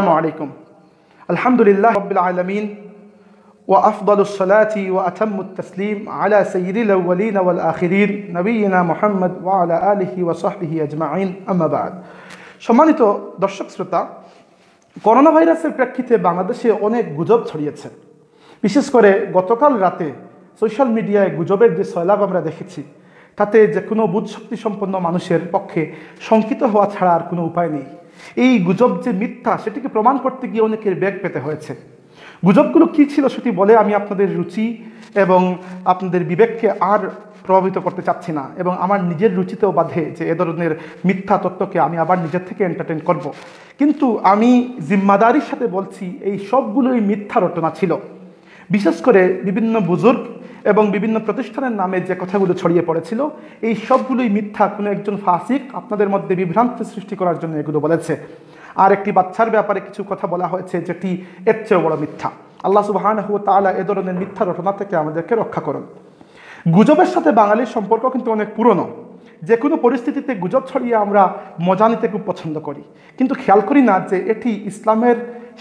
السلام عليكم الحمد لله رب العالمين وأفضل الصلاة وأتم التسليم على سيد الأولين والآخرين نبينا محمد وعلى آله وصحبه أجمعين أما بعد সম্মানিত দর্শক শ্রোতা করোনা ভাইরাসের প্রেক্ষিতে বাংলাদেশে অনেক গুজব ছড়িয়েছে বিশেষ করে গতকাল রাতে সোশ্যাল মিডিয়ায় গুজবের যে সয়লাভ আমরা দেখেছি তাতে যে কোনো শক্তি সম্পন্ন মানুষের পক্ষে শঙ্কিত হওয়া ছাড়া আর কোনো উপায় নেই এই গুজব যে মিথ্যা সেটিকে প্রমাণ করতে গিয়ে অনেকের ব্যাগ পেতে হয়েছে গুজবগুলো কী ছিল সেটি বলে আমি আপনাদের রুচি এবং আপনাদের বিবেককে আর প্রভাবিত করতে চাচ্ছি না এবং আমার নিজের রুচিতেও বাধে যে এ ধরনের মিথ্যা তত্ত্বকে আমি আবার নিজের থেকে এন্টারটেন করব। কিন্তু আমি জিম্মাদারির সাথে বলছি এই সবগুলোই মিথ্যা রটনা ছিল বিশেষ করে বিভিন্ন বুজুর্গ এবং বিভিন্ন প্রতিষ্ঠানের নামে যে কথাগুলো ছড়িয়ে পড়েছিল এই সবগুলোই মিথ্যা কোনো একজন ফাসিক আপনাদের মধ্যে বিভ্রান্তি সৃষ্টি করার জন্য এগুলো বলেছে আর একটি বাচ্চার ব্যাপারে কিছু কথা বলা হয়েছে যেটি এর চেয়েও বড় মিথ্যা আল্লাহ সুবাহান হু তালা এ ধরনের মিথ্যা ঘটনা থেকে আমাদেরকে রক্ষা করুন গুজবের সাথে বাঙালির সম্পর্ক কিন্তু অনেক পুরনো যে কোনো পরিস্থিতিতে গুজব ছড়িয়ে আমরা মজা নিতে খুব পছন্দ করি কিন্তু খেয়াল করি না যে এটি ইসলামের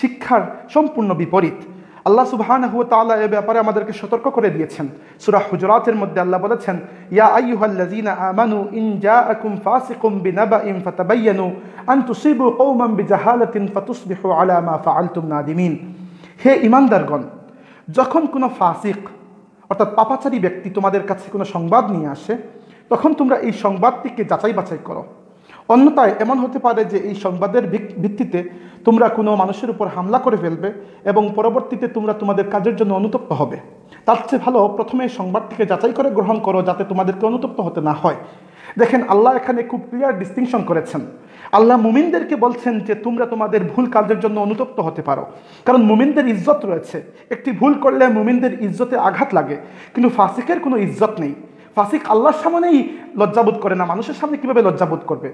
শিক্ষার সম্পূর্ণ বিপরীত আল্লাহ সুবহান হুয়া তাল্লাহ এ ব্যাপারে আমাদেরকে সতর্ক করে দিয়েছেন সুরা হুজরাতের মধ্যে আল্লাহ বলেছেন ইয়া আইয়ুহাল্লাযীনা আমানু ইন জাআকুম ফাসিকুম বিনাবাইন ফাতাবায়ানু আন তুসিবু কওমান বিজাহালাতিন ফাতুসবিহু আলা মা ফাআলতুম নাদিমিন হে ইমানদারগণ যখন কোনো ফাসিক অর্থাৎ পাপাচারী ব্যক্তি তোমাদের কাছে কোনো সংবাদ নিয়ে আসে তখন তোমরা এই সংবাদটিকে যাচাই বাছাই করো অন্যতায় এমন হতে পারে যে এই সংবাদের ভিত্তিতে তোমরা কোনো মানুষের উপর হামলা করে ফেলবে এবং পরবর্তীতে তোমরা তোমাদের কাজের জন্য অনুতপ্ত হবে তার চেয়ে ভালো প্রথমে সংবাদটিকে যাচাই করে গ্রহণ করো যাতে তোমাদেরকে অনুতপ্ত হতে না হয় দেখেন আল্লাহ এখানে খুব ক্লিয়ার ডিস্টিংশন করেছেন আল্লাহ মুমিনদেরকে বলছেন যে তোমরা তোমাদের ভুল কাজের জন্য অনুতপ্ত হতে পারো কারণ মুমিনদের ইজ্জত রয়েছে একটি ভুল করলে মুমিনদের ইজ্জতে আঘাত লাগে কিন্তু ফাসিকের কোনো ইজ্জত নেই ফাসিক আল্লাহর সামনেই লজ্জাবোধ করে না মানুষের সামনে কীভাবে লজ্জাবোধ করবে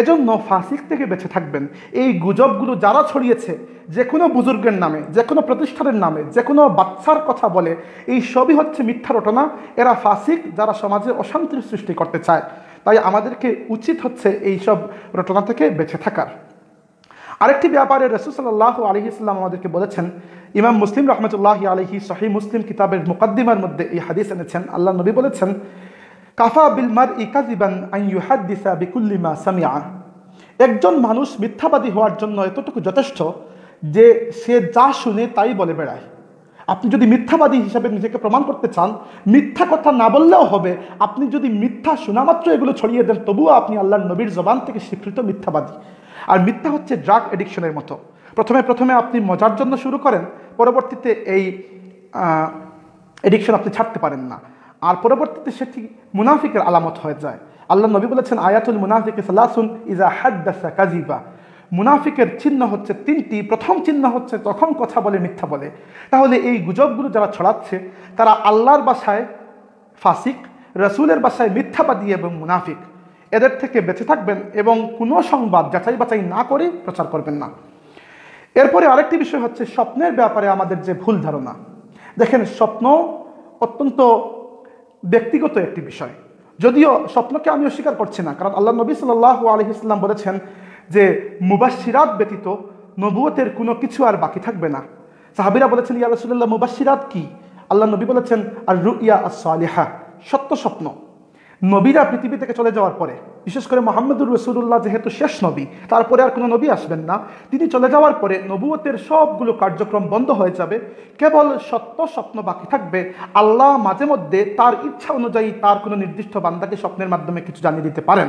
এজন্য ফাসিক থেকে বেঁচে থাকবেন এই গুজবগুলো যারা ছড়িয়েছে যে কোনো বুজুর্গের নামে যে কোনো প্রতিষ্ঠানের নামে যে কোনো বাচ্চার কথা বলে এই সবই হচ্ছে মিথ্যা রটনা এরা ফাসিক যারা সমাজে অশান্তির সৃষ্টি করতে চায় তাই আমাদেরকে উচিত হচ্ছে এই সব রটনা থেকে বেঁচে থাকার আরেকটি ব্যাপারে রসুসাল্লাহ আলহি ইসলাম আমাদেরকে বলেছেন ইমাম মুসলিম রহমতুল্লাহ আলহি শাহী মুসলিম কিতাবের মুকদ্দিমার মধ্যে এই হাদিস এনেছেন আল্লাহ নবী বলেছেন কাফা মার ইকাজিবান আই ইউহাদ্দিসা সামিয়া একজন মানুষ মিথ্যাবাদী হওয়ার জন্য এতটুকু যথেষ্ট যে সে যা শুনে তাই বলে বেড়ায় আপনি যদি মিথ্যাবাদী হিসাবে নিজেকে প্রমাণ করতে চান মিথ্যা কথা না বললেও হবে আপনি যদি মিথ্যা শোনামাত্র এগুলো ছড়িয়ে দেন তবুও আপনি আল্লাহর নবীর জবান থেকে স্বীকৃত মিথ্যাবাদী আর মিথ্যা হচ্ছে ড্রাগ এডিকশনের মতো প্রথমে প্রথমে আপনি মজার জন্য শুরু করেন পরবর্তীতে এই এডিকশন আপনি ছাড়তে পারেন না আর পরবর্তীতে সেটি মুনাফিকের আলামত হয়ে যায় আল্লাহ নবী বলেছেন আয়াতুল মুনাফিক সালাসুন ইজা হাদ্দাসা কাজিবা মুনাফিকের চিহ্ন হচ্ছে তিনটি প্রথম চিহ্ন হচ্ছে তখন কথা বলে মিথ্যা বলে তাহলে এই গুজবগুলো যারা ছড়াচ্ছে তারা আল্লাহর বাসায় ফাসিক রসুলের বাসায় মিথ্যাবাদী এবং মুনাফিক এদের থেকে বেঁচে থাকবেন এবং কোনো সংবাদ যাচাই বাছাই না করে প্রচার করবেন না এরপরে আরেকটি বিষয় হচ্ছে স্বপ্নের ব্যাপারে আমাদের যে ভুল ধারণা দেখেন স্বপ্ন অত্যন্ত ব্যক্তিগত একটি বিষয় যদিও স্বপ্নকে আমি অস্বীকার করছি না কারণ আল্লাহ নবী সাল্লাহ আলহি ইসলাম বলেছেন যে মুবাসিরাত ব্যতীত নবুয়তের কোনো কিছু আর বাকি থাকবে না সাহাবিরা বলেছেন ইয়া রসুল্লাহ মুবাসিরাত কি আল্লাহ নবী বলেছেন আর রুইয়া আসালিহা সত্য স্বপ্ন নবীরা পৃথিবী থেকে চলে যাওয়ার পরে বিশেষ করে মোহাম্মদুর রসুল্লাহ যেহেতু শেষ নবী তারপরে আর কোনো নবী আসবেন না তিনি চলে যাওয়ার পরে নবুয়তের সবগুলো কার্যক্রম বন্ধ হয়ে যাবে কেবল সত্য স্বপ্ন বাকি থাকবে আল্লাহ মাঝে মধ্যে তার ইচ্ছা অনুযায়ী তার কোনো নির্দিষ্ট বান্দাকে স্বপ্নের মাধ্যমে কিছু জানিয়ে দিতে পারেন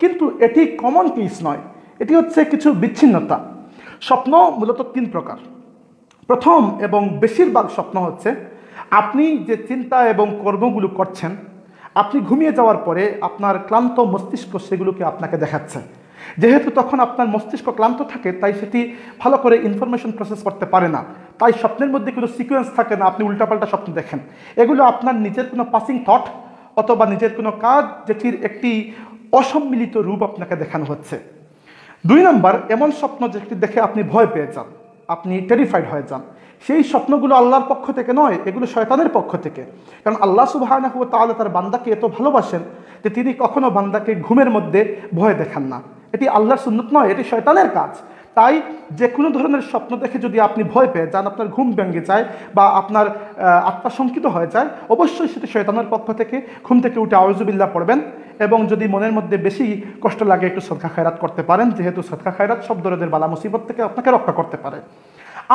কিন্তু এটি কমন কেস নয় এটি হচ্ছে কিছু বিচ্ছিন্নতা স্বপ্ন মূলত তিন প্রকার প্রথম এবং বেশিরভাগ স্বপ্ন হচ্ছে আপনি যে চিন্তা এবং কর্মগুলো করছেন আপনি ঘুমিয়ে যাওয়ার পরে আপনার ক্লান্ত মস্তিষ্ক সেগুলোকে আপনাকে দেখাচ্ছে যেহেতু তখন আপনার মস্তিষ্ক ক্লান্ত থাকে তাই সেটি ভালো করে ইনফরমেশন প্রসেস করতে পারে না তাই স্বপ্নের মধ্যে কোনো সিকোয়েন্স থাকে না আপনি উল্টাপাল্টা স্বপ্ন দেখেন এগুলো আপনার নিজের কোনো পাসিং থট অথবা নিজের কোনো কাজ যেটির একটি অসম্মিলিত রূপ আপনাকে দেখানো হচ্ছে দুই নম্বর এমন স্বপ্ন যেটি দেখে আপনি ভয় পেয়ে যান আপনি টেরিফাইড হয়ে যান সেই স্বপ্নগুলো আল্লাহর পক্ষ থেকে নয় এগুলো শয়তানের পক্ষ থেকে কারণ আল্লাহ সুবাহ তাহলে তার বান্দাকে এত ভালোবাসেন যে তিনি কখনও বান্দাকে ঘুমের মধ্যে ভয় দেখান না এটি আল্লাহর সুন্নত নয় এটি শয়তানের কাজ তাই যে কোনো ধরনের স্বপ্ন দেখে যদি আপনি ভয় পেয়ে যান আপনার ঘুম ভেঙে যায় বা আপনার আত্মা শঙ্কিত হয়ে যায় অবশ্যই সেটি শয়তানের পক্ষ থেকে ঘুম থেকে উঠে আওয়াজবিল্লা পড়বেন এবং যদি মনের মধ্যে বেশি কষ্ট লাগে একটু সদকা খায়রাত করতে পারেন যেহেতু সদকা খায়রাত সব ধরনের বালা মুসিবত থেকে আপনাকে রক্ষা করতে পারে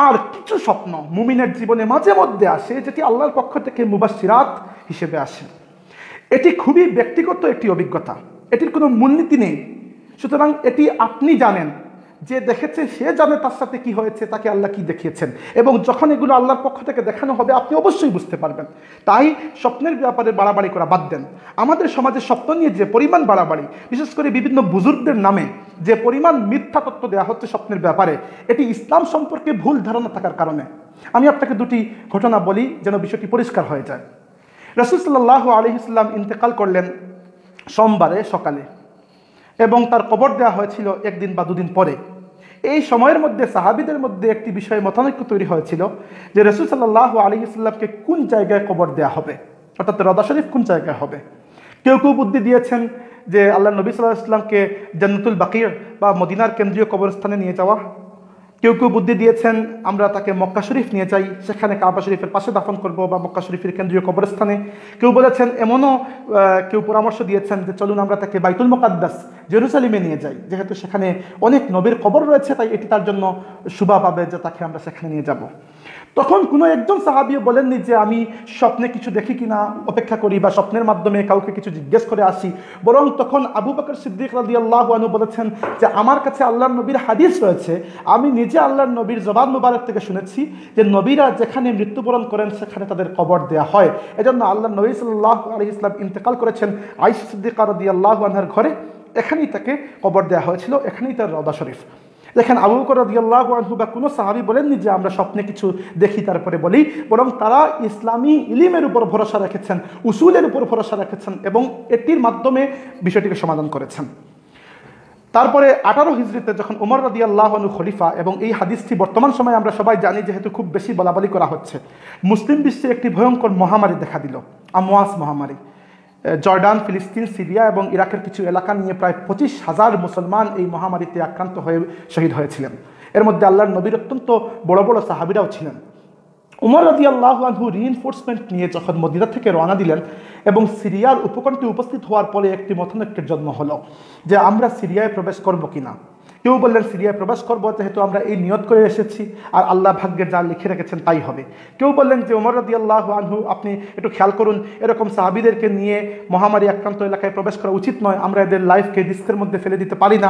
আর কিছু স্বপ্ন মুমিনের জীবনে মাঝে মধ্যে আসে যেটি আল্লাহর পক্ষ থেকে মুবাসিরাত হিসেবে আসে এটি খুবই ব্যক্তিগত একটি অভিজ্ঞতা এটির কোনো মূলনীতি নেই সুতরাং এটি আপনি জানেন যে দেখেছে সে জানে তার সাথে কি হয়েছে তাকে আল্লাহ কি দেখিয়েছেন এবং যখন এগুলো আল্লাহর পক্ষ থেকে দেখানো হবে আপনি অবশ্যই বুঝতে পারবেন তাই স্বপ্নের ব্যাপারে বাড়াবাড়ি করা বাদ দেন আমাদের সমাজে স্বপ্ন নিয়ে যে পরিমাণ বাড়াবাড়ি বিশেষ করে বিভিন্ন বুজুর্গদের নামে যে পরিমাণ মিথ্যা তত্ত্ব দেওয়া হচ্ছে স্বপ্নের ব্যাপারে এটি ইসলাম সম্পর্কে ভুল ধারণা থাকার কারণে আমি আপনাকে দুটি ঘটনা বলি যেন বিষয়টি পরিষ্কার হয়ে যায় রসুল সাল্লাহ আলহিসাল্লাম ইন্তেকাল করলেন সোমবারে সকালে এবং তার কবর দেওয়া হয়েছিল একদিন বা দুদিন পরে এই সময়ের মধ্যে সাহাবিদের মধ্যে একটি বিষয়ে মতানৈক্য তৈরি হয়েছিল যে রসুল সাল্লাহ আলী ইসলামকে কোন জায়গায় কবর দেয়া হবে অর্থাৎ রদা শরীফ কোন জায়গায় হবে কেউ কেউ বুদ্ধি দিয়েছেন যে আল্লাহ নবী সাল্লাহ ইসলামকে জন্নতুল বাকির বা মদিনার কেন্দ্রীয় কবরস্থানে নিয়ে যাওয়া কেউ কেউ বুদ্ধি দিয়েছেন আমরা তাকে মক্কা শরীফ নিয়ে যাই সেখানে কাবা শরীফের পাশে দাফন করব বা মক্কা শরীফের কেন্দ্রীয় কবরস্থানে কেউ বলেছেন এমনও কেউ পরামর্শ দিয়েছেন যে চলুন আমরা তাকে বাইতুল মোকাদ্দাস জেরুসালিমে নিয়ে যাই যেহেতু সেখানে অনেক নবীর কবর রয়েছে তাই এটি তার জন্য শুভা পাবে যে তাকে আমরা সেখানে নিয়ে যাব। তখন কোনো একজন সাহাবিও বলেননি যে আমি স্বপ্নে কিছু দেখি কিনা অপেক্ষা করি বা স্বপ্নের মাধ্যমে কাউকে কিছু জিজ্ঞেস করে আসি বরং তখন আবু বকর সিদ্দিক রাজি আল্লাহ বলেছেন যে আমার কাছে আল্লাহ নবীর হাদিস রয়েছে আমি নিজে যে আল্লাহর নবীর জবান মুবারক থেকে শুনেছি যে নবীরা যেখানে মৃত্যুবরণ করেন সেখানে তাদের কবর দেয়া হয় এজন্য আল্লাহ নবী সাল্লাহ আলী ইসলাম ইন্তেকাল করেছেন আইস সিদ্দিকার আল্লাহ আনহার ঘরে এখানেই তাকে কবর দেওয়া হয়েছিল এখানেই তার রদা শরীফ দেখেন আবু বকর রদিয়াল্লাহ আনহু বা কোনো সাহাবি বলেননি যে আমরা স্বপ্নে কিছু দেখি তারপরে বলি বরং তারা ইসলামী ইলিমের উপর ভরসা রেখেছেন উসুলের উপর ভরসা রেখেছেন এবং এটির মাধ্যমে বিষয়টিকে সমাধান করেছেন তারপরে আঠারো হিজড়িতে যখন উমর রদিয়াল্লাহনু খলিফা এবং এই হাদিসটি বর্তমান সময়ে আমরা সবাই জানি যেহেতু খুব বেশি বলাবলি করা হচ্ছে মুসলিম বিশ্বে একটি ভয়ঙ্কর মহামারী দেখা দিল আমোয়াস মহামারী জর্ডান ফিলিস্তিন সিরিয়া এবং ইরাকের কিছু এলাকা নিয়ে প্রায় পঁচিশ হাজার মুসলমান এই মহামারীতে আক্রান্ত হয়ে শহীদ হয়েছিলেন এর মধ্যে আল্লাহর নবীর অত্যন্ত বড় বড় সাহাবিরাও ছিলেন উমর রাজি আল্লাহানহু রিইনফোর্সমেন্ট নিয়ে যখন মদিনা থেকে রওনা দিলেন এবং সিরিয়ার উপকণ্ঠে উপস্থিত হওয়ার পরে একটি মতানৈক্যের জন্ম হলো যে আমরা সিরিয়ায় প্রবেশ করব কিনা কেউ বললেন সিরিয়ায় প্রবেশ করবো যেহেতু আমরা এই নিয়ত করে এসেছি আর আল্লাহ ভাগ্যের যা লিখে রেখেছেন তাই হবে কেউ বললেন যে উমর রদি আল্লাহ আনহু আপনি একটু খেয়াল করুন এরকম সাহাবিদেরকে নিয়ে মহামারী আক্রান্ত এলাকায় প্রবেশ করা উচিত নয় আমরা এদের লাইফকে রিস্কের মধ্যে ফেলে দিতে পারি না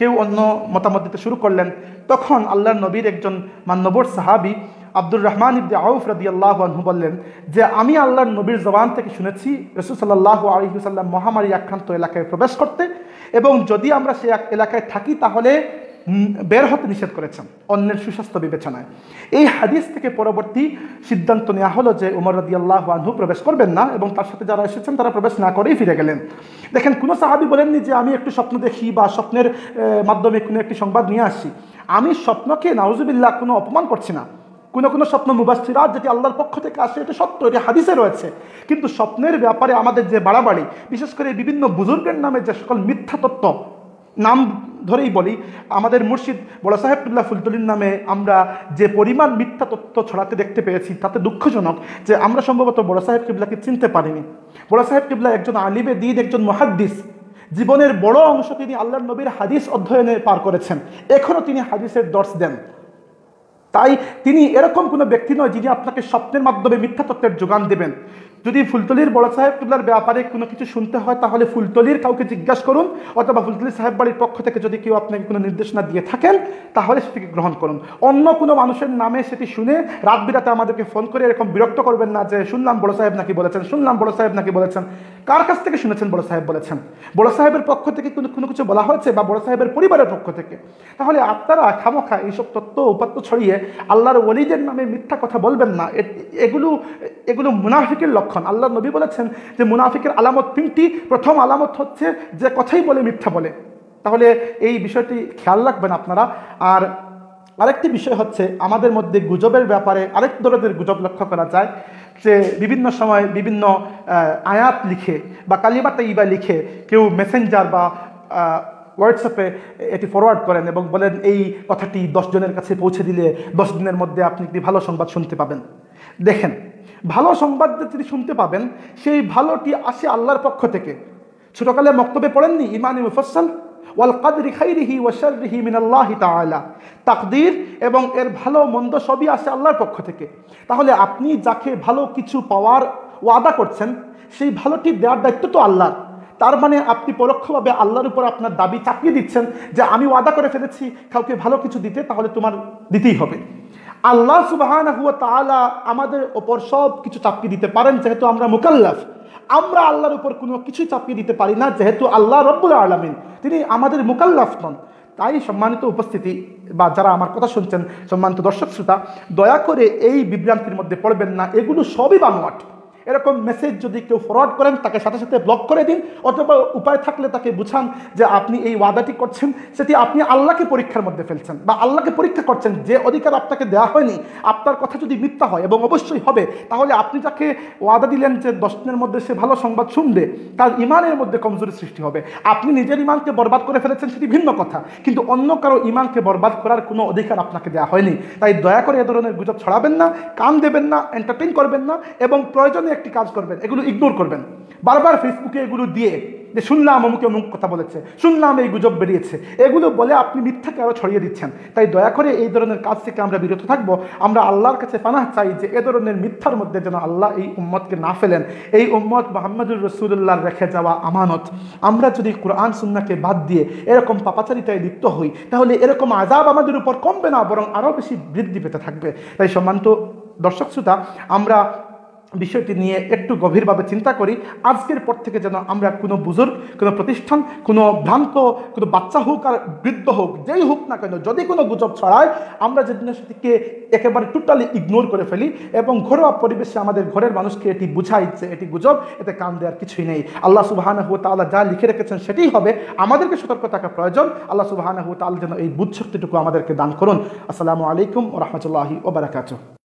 কেউ অন্য মতামত দিতে শুরু করলেন তখন আল্লাহ নবীর একজন মান্যবর সাহাবি আব্দুর রহমান ইবদে আউফ রাদি আল্লাহ আনহু বললেন যে আমি আল্লাহর নবীর জবান থেকে শুনেছি রসুসাল্লাহ আলহিহসাল্লাম মহামারী আক্রান্ত এলাকায় প্রবেশ করতে এবং যদি আমরা সে এলাকায় থাকি তাহলে বের হতে নিষেধ করেছেন অন্যের সুস্বাস্থ্য বিবেচনায় এই হাদিস থেকে পরবর্তী সিদ্ধান্ত নেওয়া হলো যে উমর রদি আল্লাহ আনহু প্রবেশ করবেন না এবং তার সাথে যারা এসেছেন তারা প্রবেশ না করেই ফিরে গেলেন দেখেন কোনো সাহাবি বলেননি যে আমি একটু স্বপ্ন দেখি বা স্বপ্নের মাধ্যমে কোনো একটি সংবাদ নিয়ে আসি আমি স্বপ্নকে নাউজুবিল্লাহ কোনো অপমান করছি না কোনো কোনো স্বপ্ন মুবাসিরাত যেটি আল্লাহর পক্ষ থেকে আসে এটা সত্য এটা হাদিসে রয়েছে কিন্তু স্বপ্নের ব্যাপারে আমাদের যে বাড়াবাড়ি বিশেষ করে বিভিন্ন বুজুর্গের নামে যে সকল মিথ্যা তত্ত্ব নাম ধরেই বলি আমাদের মুর্শিদ বড় সাহেবুল্লাহ ফুলতুলির নামে আমরা যে পরিমাণ মিথ্যা তথ্য ছড়াতে দেখতে পেয়েছি তাতে দুঃখজনক যে আমরা সম্ভবত বড় সাহেব কিবলাকে চিনতে পারিনি বড় সাহেব কিবলা একজন আলিবে দিন একজন মহাদ্দিস জীবনের বড় অংশ তিনি আল্লাহ নবীর হাদিস অধ্যয়নে পার করেছেন এখনও তিনি হাদিসের দর্শ দেন তাই তিনি এরকম কোনো ব্যক্তি নয় যিনি আপনাকে স্বপ্নের মাধ্যমে মিথ্যা তত্ত্বের যোগান দেবেন যদি ফুলতলির বড় সাহেব তুলার ব্যাপারে কোনো কিছু শুনতে হয় তাহলে ফুলতলির কাউকে জিজ্ঞাসা করুন অথবা ফুলতলি সাহেব বাড়ির পক্ষ থেকে যদি কেউ আপনাকে কোনো নির্দেশনা দিয়ে থাকেন তাহলে সেটিকে গ্রহণ করুন অন্য কোনো মানুষের নামে সেটি শুনে রাত বিরাতে আমাদেরকে ফোন করে এরকম বিরক্ত করবেন না যে শুনলাম বড় সাহেব নাকি বলেছেন শুনলাম বড় সাহেব নাকি বলেছেন কার কাছ থেকে শুনেছেন বড় সাহেব বলেছেন বড় সাহেবের পক্ষ থেকে কোনো কোনো কিছু বলা হয়েছে বা বড় সাহেবের পরিবারের পক্ষ থেকে তাহলে আপনারা খামোখা এইসব তত্ত্ব উপাত্ত ছড়িয়ে আল্লাহর ওলিদের নামে মিথ্যা কথা বলবেন না এগুলো এগুলো মুনাফিকের লক্ষণ আল্লাহ নবী বলেছেন যে মুনাফিকের আলামত তিনটি প্রথম আলামত হচ্ছে যে কথাই বলে মিথ্যা বলে তাহলে এই বিষয়টি খেয়াল রাখবেন আপনারা আর আরেকটি বিষয় হচ্ছে আমাদের মধ্যে গুজবের ব্যাপারে আরেক ধরনের গুজব লক্ষ্য করা যায় যে বিভিন্ন সময় বিভিন্ন আয়াত লিখে বা কালিমা তাইবা লিখে কেউ মেসেঞ্জার বা হোয়াটসঅ্যাপে এটি ফরওয়ার্ড করেন এবং বলেন এই কথাটি জনের কাছে পৌঁছে দিলে দশ দিনের মধ্যে আপনি একটি ভালো সংবাদ শুনতে পাবেন দেখেন ভালো সংবাদ তিনি শুনতে পাবেন সেই ভালোটি আসে আল্লাহর পক্ষ থেকে ছোটকালে মক্তবে পড়েননি ইমানি মুফসল ওয়াল কাদরি খাইরিহি ওয়াশারিহি মিনাল্লাহি তাআলা তাকদির এবং এর ভালো মন্দ সবই আসে আল্লাহর পক্ষ থেকে তাহলে আপনি যাকে ভালো কিছু পাওয়ার ওয়াদা করছেন সেই ভালোটি দেওয়ার দায়িত্ব তো আল্লাহর তার মানে আপনি পরোক্ষভাবে আল্লাহর উপর আপনার দাবি চাপিয়ে দিচ্ছেন যে আমি ওয়াদা করে ফেলেছি কাউকে ভালো কিছু দিতে তাহলে তোমার দিতেই হবে আল্লাহ সুবাহান হুয়া তালা আমাদের ওপর সব কিছু চাপিয়ে দিতে পারেন যেহেতু আমরা মোকাল্লাফ আমরা আল্লাহর উপর কোনো কিছু চাপিয়ে দিতে পারি না যেহেতু আল্লাহ রব্বুল আলমিন তিনি আমাদের মোকাল্লাফ নন তাই সম্মানিত উপস্থিতি বা যারা আমার কথা শুনছেন সম্মানিত দর্শক শ্রোতা দয়া করে এই বিভ্রান্তির মধ্যে পড়বেন না এগুলো সবই বানোয়াট এরকম মেসেজ যদি কেউ ফরওয়ার্ড করেন তাকে সাথে সাথে ব্লক করে দিন অথবা উপায় থাকলে তাকে বুঝান যে আপনি এই ওয়াদাটি করছেন সেটি আপনি আল্লাহকে পরীক্ষার মধ্যে ফেলছেন বা আল্লাহকে পরীক্ষা করছেন যে অধিকার আপনাকে দেওয়া হয়নি আপনার কথা যদি মিথ্যা হয় এবং অবশ্যই হবে তাহলে আপনি তাকে ওয়াদা দিলেন যে দশ দিনের মধ্যে সে ভালো সংবাদ শুনবে তার ইমানের মধ্যে কমজোরি সৃষ্টি হবে আপনি নিজের ইমানকে বরবাদ করে ফেলেছেন সেটি ভিন্ন কথা কিন্তু অন্য কারো ইমানকে বরবাদ করার কোনো অধিকার আপনাকে দেওয়া হয়নি তাই দয়া করে এ ধরনের গুজব ছড়াবেন না কান দেবেন না এন্টারটেন করবেন না এবং প্রয়োজনে একটি কাজ করবেন এগুলো ইগনোর করবেন বারবার ফেসবুকে এগুলো দিয়ে যে শুনলাম অমুকে অমুক কথা বলেছে শুনলাম এই গুজব বেরিয়েছে এগুলো বলে আপনি মিথ্যাকে আরও ছড়িয়ে দিচ্ছেন তাই দয়া করে এই ধরনের কাজ থেকে আমরা বিরত থাকবো আমরা আল্লাহর কাছে পানাহ চাই যে এ ধরনের মিথ্যার মধ্যে যেন আল্লাহ এই উম্মতকে না ফেলেন এই উম্মত মোহাম্মদুর রসুল্লাহর রেখে যাওয়া আমানত আমরা যদি কোরআন সুন্নাকে বাদ দিয়ে এরকম পাপাচারিতায় লিপ্ত হই তাহলে এরকম আজাব আমাদের উপর কমবে না বরং আরও বেশি বৃদ্ধি পেতে থাকবে তাই সম্মানিত দর্শক শ্রোতা আমরা বিষয়টি নিয়ে একটু গভীরভাবে চিন্তা করি আজকের পর থেকে যেন আমরা কোনো বুজুর্গ কোনো প্রতিষ্ঠান কোনো ভ্রান্ত কোনো বাচ্চা হোক আর বৃদ্ধ হোক যেই হোক না কেন যদি কোনো গুজব ছড়ায় আমরা যেদিন সেটিকে একেবারে টোটালি ইগনোর করে ফেলি এবং ঘরোয়া পরিবেশে আমাদের ঘরের মানুষকে এটি বুঝা ইচ্ছে এটি গুজব এতে কান দেওয়ার কিছুই নেই আল্লাহ সুবাহান হুয়া তাল্লাহ যা লিখে রেখেছেন সেটি হবে আমাদেরকে সতর্ক থাকা প্রয়োজন আল্লাহ সুবাহান হুয়া তাল্লাহ যেন এই বুধ শক্তিটুকু আমাদেরকে দান করুন আসসালামু আলাইকুম রহমতুল্লাহি ওবরাকাত